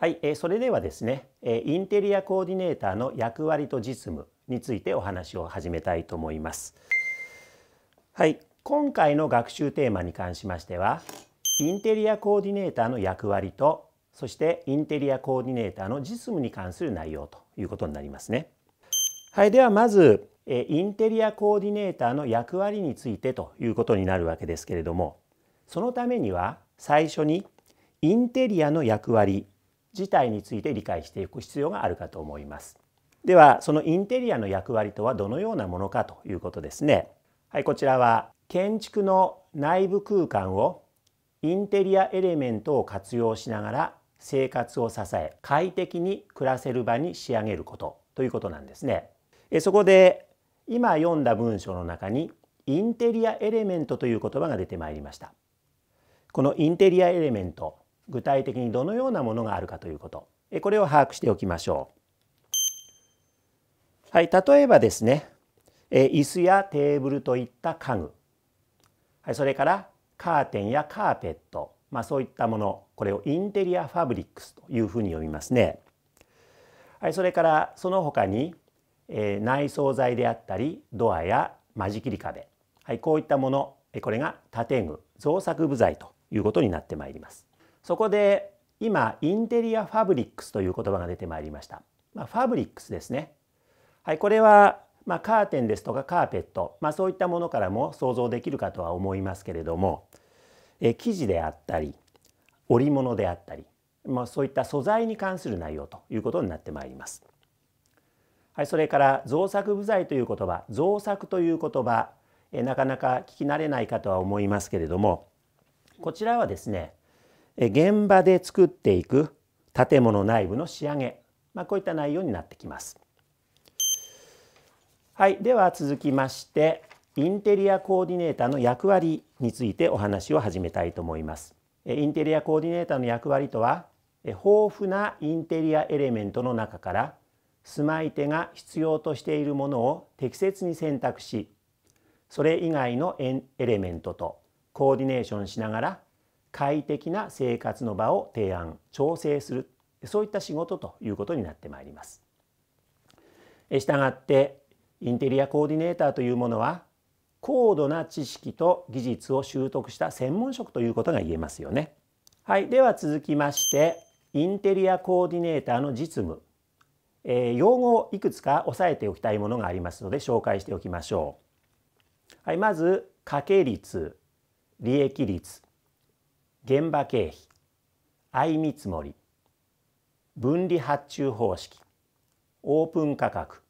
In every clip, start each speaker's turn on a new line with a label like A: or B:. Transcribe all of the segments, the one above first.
A: はい、えー、それではですね、えインテリアコーディネーターの役割と実務についてお話を始めたいと思います。はい、今回の学習テーマに関しましては、インテリアコーディネーターの役割と、そしてインテリアコーディネーターの実務に関する内容ということになりますね。はい、ではまず、えインテリアコーディネーターの役割についてということになるわけですけれども、そのためには最初にインテリアの役割自体について理解していく必要があるかと思います。ではそのインテリアの役割とはどのようなものかということですね。はいこちらは建築の内部空間をインテリアエレメントを活用しながら生活を支え快適に暮らせる場に仕上げることということなんですね。えそこで今読んだ文章の中にインテリアエレメントという言葉が出てまいりました。このインテリアエレメント具体的にどのようなものがあるかということこれを把握しておきましょう。はい、例えばですね椅子やテーブルといった家具、はい、それからカーテンやカーペット、まあ、そういったものこれをインテリアファブリックスというふうに呼びますね。はい、それからその他に、え内装材であったりドアや間仕切り壁、はい、こういったものこれが建具造作部材ということになってまいります。そこで今インテリアファブリックスという言葉が出てまいりました。まあ、ファブリックスですね。はい、これはまあ、カーテンですとかカーペット、まあ、そういったものからも想像できるかとは思いますけれども、え生地であったり織物であったり、まあ、そういった素材に関する内容ということになってまいります。はい、それから造作部材という言葉造作という言葉えなかなか聞き慣れないかとは思いますけれどもこちらはですね現場で作っていく建物内部の仕上げ、まあ、こういった内容になってきます。はい、では続きましてインテリアコーディネーターの役割についてお話を始めたいと思います。インテリアコーディネーターの役割とは豊富なインテリアエレメントの中から住まい手が必要としているものを適切に選択しそれ以外のエレメントとコーディネーションしながら快適な生活の場を提案調整するそういった仕事ということになってまいります。したがってインテリアコーディネーターというものは高度な知識と技術を習得した専門職ということが言えますよね。はい、では続きましてインテリアコーディネーターの実務、えー、用語をいくつか押さえておきたいものがありますので紹介しておきましょう。はい、まず掛け率利益率現場経費相見積もり分離発注方式オープン価格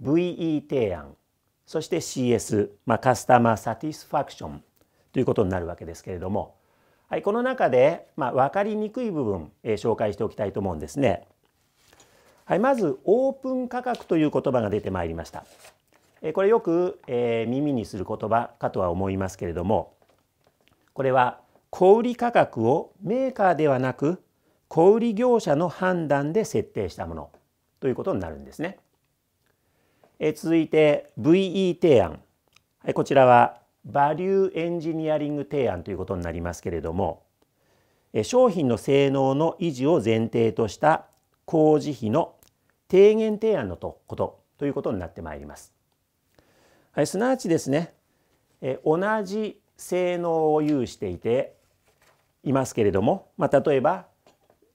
A: VE 提案そして CS、まあ、カスタマーサティスファクションということになるわけですけれども、はい、この中で、まあ、分かりにくい部分、えー、紹介しておきたいと思うんですね。はい、まずオープン価格という言葉が出てまいりました。えー、これよく、えー、耳にする言葉かとは思いますけれどもこれは小売価格をメーカーではなく小売業者の判断で設定したものということになるんですね。え続いて VE 提案、はい、こちらはバリューエンジニアリング提案ということになりますけれども商品の性能の維持を前提とした工事費の低減提案のことということになってまいります。はい、すなわちですね同じ性能を有していていますけれども、まあ、例えば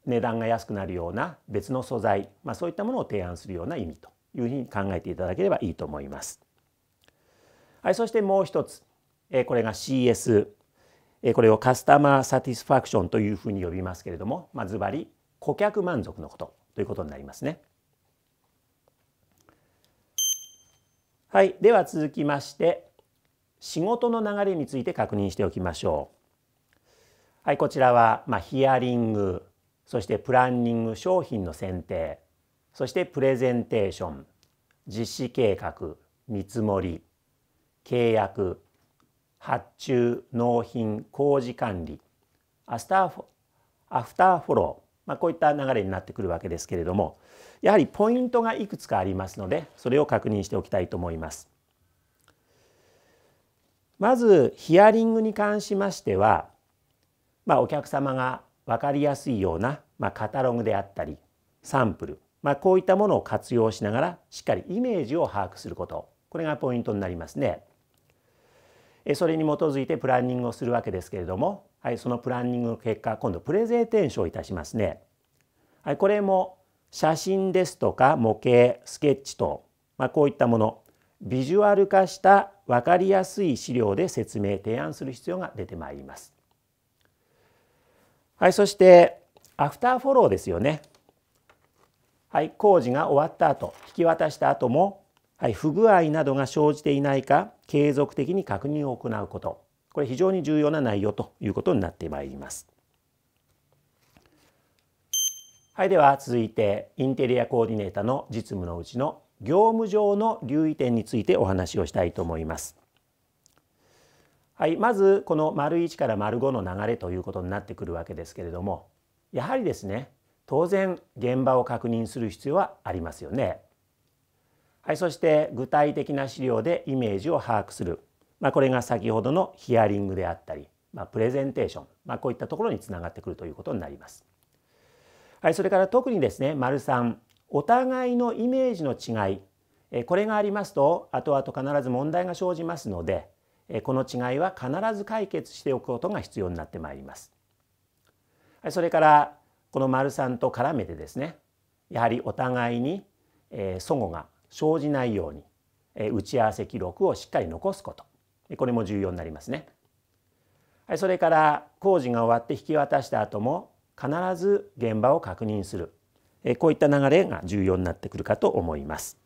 A: 値段が安くなるような別の素材、まあ、そういったものを提案するような意味というふうに考えていただければいいと思います。はい、そしてもう一つ、えこれが CS、えこれをカスタマーサティスファクションというふうに呼びますけれども、まあ、ずばり顧客満足のことということになりますね。はい、では続きまして仕事の流れについて確認しておきましょう。はい、こちらは、まあ、ヒアリングそしてプランニング商品の選定そしてプレゼンテーション実施計画見積もり契約発注納品工事管理アスターフアフターフォロー、まあ、こういった流れになってくるわけですけれどもやはりポイントがいくつかありますのでそれを確認しておきたいと思います。まずヒアリングに関しましてはまあ、お客様が分かりやすいような、まあ、カタログであったりサンプル、まあ、こういったものを活用しながらしっかりイメージを把握することこれがポイントになりますね。それに基づいてプランニングをするわけですけれども、はい、そのプランニングの結果今度プレゼンテーションをいたしますね。はい、これも写真ですとか模型スケッチ等、まあ、こういったものビジュアル化した分かりやすい資料で説明提案する必要が出てまいります。はい、そしてアフターフォローですよね。はい、工事が終わった後、引き渡した後も、はい、不具合などが生じていないか継続的に確認を行うこと、これ非常に重要な内容ということになってまいります。はい、では続いてインテリアコーディネーターの実務のうちの業務上の留意点についてお話をしたいと思います。はい、まずこの丸1から5の流れということになってくるわけですけれどもやはりですね当然現場を確認する必要はありますよね。はい、そして具体的な資料でイメージを把握する、まあ、これが先ほどのヒアリングであったり、まあ、プレゼンテーション、まあ、こういったところにつながってくるということになります。はい、それから特にですね丸3お互いのイメージの違いこれがありますと後々必ず問題が生じますのでこの違いは必ず解決しておくことが必要になってまいります。それからこの丸3と絡めてですねやはりお互いに齟齬が生じないように打ち合わせ記録をしっかり残すことこれも重要になりますね。それから工事が終わって引き渡した後も必ず現場を確認するこういった流れが重要になってくるかと思います。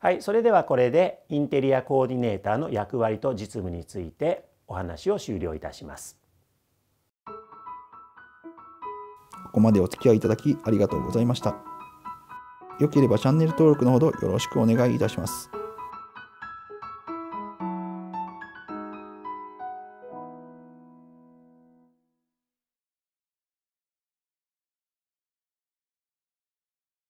A: はい、それではこれでインテリアコーディネーターの役割と実務についてお話を終了いたします。ここまでお付き合いいただきありがとうございました。よければチャンネル登録のほどよろしくお願いいたします。